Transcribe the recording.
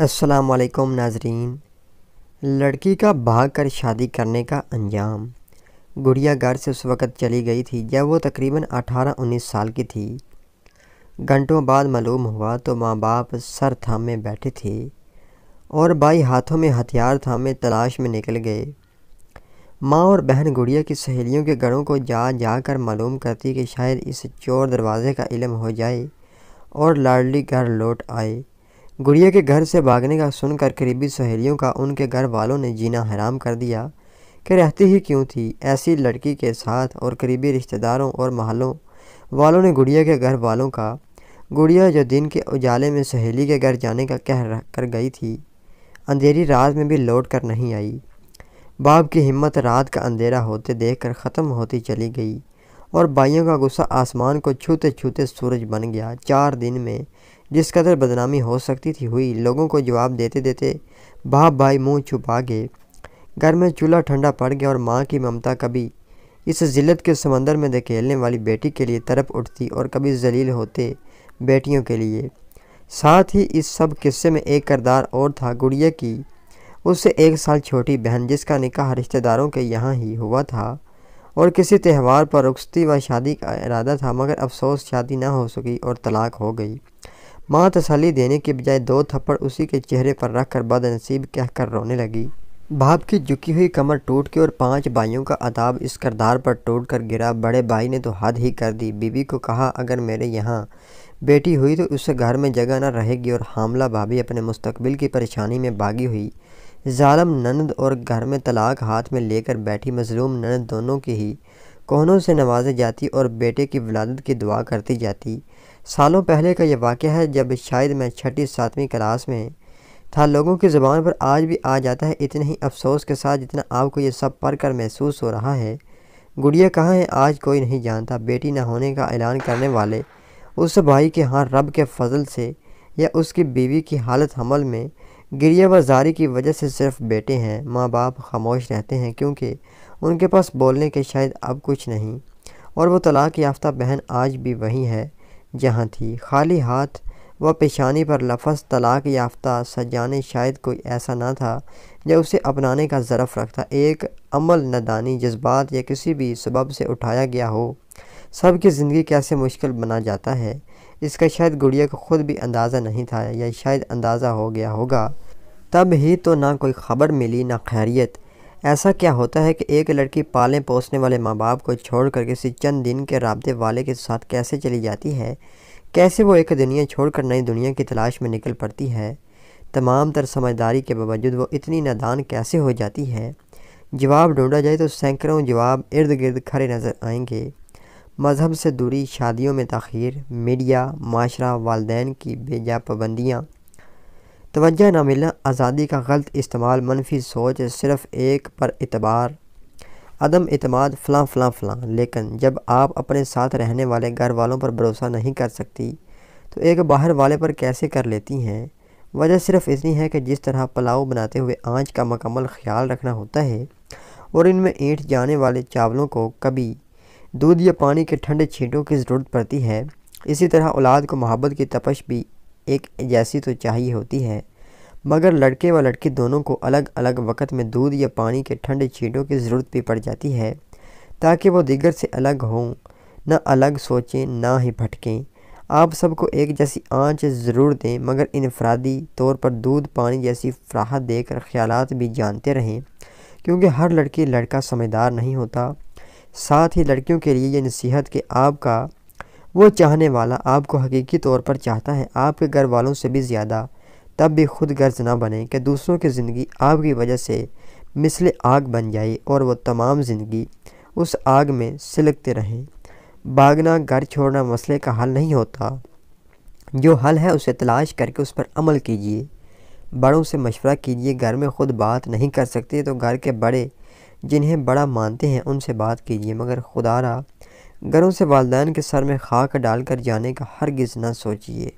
असलकम नाजरीन लड़की का भाग कर शादी करने का अंजाम गुड़िया घर से उस वक़्त चली गई थी जब वो तकरीबन 18-19 साल की थी घंटों बाद मालूम हुआ तो माँ बाप सर थामे बैठे थे और भाई हाथों में हथियार थामे तलाश में निकल गए माँ और बहन गुड़िया की सहेलियों के घरों को जा जा कर मालूम करती कि शायद इस चोर दरवाज़े का इलम हो जाए और लाडली घर लौट आए गुड़िया के घर से भागने का सुनकर करीबी सहेलियों का उनके घर वालों ने जीना हराम कर दिया कि रहती ही क्यों थी ऐसी लड़की के साथ और करीबी रिश्तेदारों और महलों वालों ने गुड़िया के घर वालों का गुड़िया जो दिन के उजाले में सहेली के घर जाने का कह कर गई थी अंधेरी रात में भी लौट कर नहीं आई बाप की हिम्मत रात का अंधेरा होते देख कर ख़त्म होती चली गई और भाइयों का गुस्सा आसमान को छूते छूते सूरज बन गया चार दिन में जिस कदर बदनामी हो सकती थी हुई लोगों को जवाब देते देते बाप भाई मुंह छुपा गए घर में चूल्हा ठंडा पड़ गया और माँ की ममता कभी इस जिल्लत के समंदर में धकेलने वाली बेटी के लिए तरफ़ उठती और कभी जलील होते बेटियों के लिए साथ ही इस सब किस्से में एक करदार और था गुड़िया की उससे एक साल छोटी बहन जिसका निकाह रिश्तेदारों के यहाँ ही हुआ था और किसी त्यौहार पर रुखती व शादी का इरादा था मगर अफसोस शादी ना हो सकी और तलाक हो गई माँ तसली देने के बजाय दो थप्पड़ उसी के चेहरे पर रख कर बदनसीब कहकर रोने लगी बाप की झुकी हुई कमर टूट के और पांच भाइयों का अदाब इस करदार पर टूट कर गिरा बड़े भाई ने तो हद ही कर दी बीबी को कहा अगर मेरे यहाँ बेटी हुई तो उससे घर में जगह न रहेगी और हामला भाभी अपने मुस्तकबिल की परेशानी में बागी हुई जालम नंद और घर में तलाक हाथ में लेकर बैठी मजलूम नंद दोनों की ही कोहनों से नवाजे जाती और बेटे की विलादत की दुआ करती जाती सालों पहले का यह वाक़ है जब शायद मैं छठी सातवीं क्लास में था लोगों की ज़बान पर आज भी आ जाता है इतने ही अफसोस के साथ जितना आपको यह सब पढ़ कर महसूस हो रहा है गुड़िया कहाँ है आज कोई नहीं जानता बेटी न होने का ऐलान करने वाले उस भाई के हाँ रब के फजल से या उसकी बीवी की हालत हमल में गिरिया व जारी की वजह से सिर्फ बेटे हैं माँ बाप खामोश रहते हैं क्योंकि उनके पास बोलने के शायद अब कुछ नहीं और वो तलाक याफ्ता बहन आज भी वही है जहाँ थी खाली हाथ व पेशानी पर लफज तलाक याफ्ता सजाने शायद कोई ऐसा ना था जो उसे अपनाने का ज़रफ़ रखता एक अमल नदानी जज्बात या किसी भी सबब से उठाया गया हो सब की ज़िंदगी कैसे मुश्किल बना जाता है इसका शायद गुड़िया को खुद भी अंदाज़ा नहीं था या शायद अंदाज़ा हो गया होगा तब ही तो ना कोई ख़बर मिली ना खैरियत ऐसा क्या होता है कि एक लड़की पाले पोसने वाले माँ बाप को छोड़कर किसी चंद दिन के रबते वाले के साथ कैसे चली जाती है कैसे वो एक दुनिया छोड़कर नई दुनिया की तलाश में निकल पड़ती है तमाम तर समझदारी के बावजूद वो इतनी नादान कैसे हो जाती है जवाब ढूंढा जाए तो सैकड़ों जवाब इर्द गिर्द खड़े नज़र आएंगे मज़हब से दूरी शादियों में तखीर मीडिया माशरा वालदे की बेजा पाबंदियाँ तोज्ह न मिलना आज़ादी का गलत इस्तेमाल मनफी सोच सिर्फ़ एक पर एतबार अदम अतमाद फ़लाँ फ़लाँ फ़लाँ लेकिन जब आप अपने साथ रहने वाले घर वालों पर भरोसा नहीं कर सकती तो एक बाहर वाले पर कैसे कर लेती हैं वजह सिर्फ इतनी है कि जिस तरह पलाव बनाते हुए आँच का मकमल ख्याल रखना होता है और इनमें ईंट जाने वाले चावलों को कभी दूध या पानी के ठंडे छींटों की ज़रूरत पड़ती है इसी तरह औलाद को मोहब्बत की तपश भी एक जैसी तो चाहिए होती है मगर लड़के व लड़की दोनों को अलग अलग वक्त में दूध या पानी के ठंडे छींटों की ज़रूरत भी पड़ जाती है ताकि वो दिगर से अलग हों न अलग सोचें ना ही भटकें आप सबको एक जैसी आंच ज़रूर दें मगर इनफरादी तौर पर दूध पानी जैसी फराहत देकर ख्यालात भी जानते रहें क्योंकि हर लड़की लड़का समझदार नहीं होता साथ ही लड़कियों के लिए ये नसीहत कि आपका वो चाहने वाला आपको हकीकी तौर पर चाहता है आपके घर वालों से भी ज़्यादा तब भी खुद गर्ज ना बने कि दूसरों की ज़िंदगी आपकी वजह से मिसल आग बन जाए और वह तमाम ज़िंदगी उस आग में सिलकते रहें भागना घर छोड़ना मसले का हल नहीं होता जो हल है उसे तलाश करके उस पर अमल कीजिए बड़ों से मशवरा कीजिए घर में ख़ुद बात नहीं कर सकते तो घर के बड़े जिन्हें बड़ा मानते हैं उनसे बात कीजिए मगर खुदा रहा घरों से वालदान के सर में खाक डालकर जाने का हरगिज़ ना सोचिए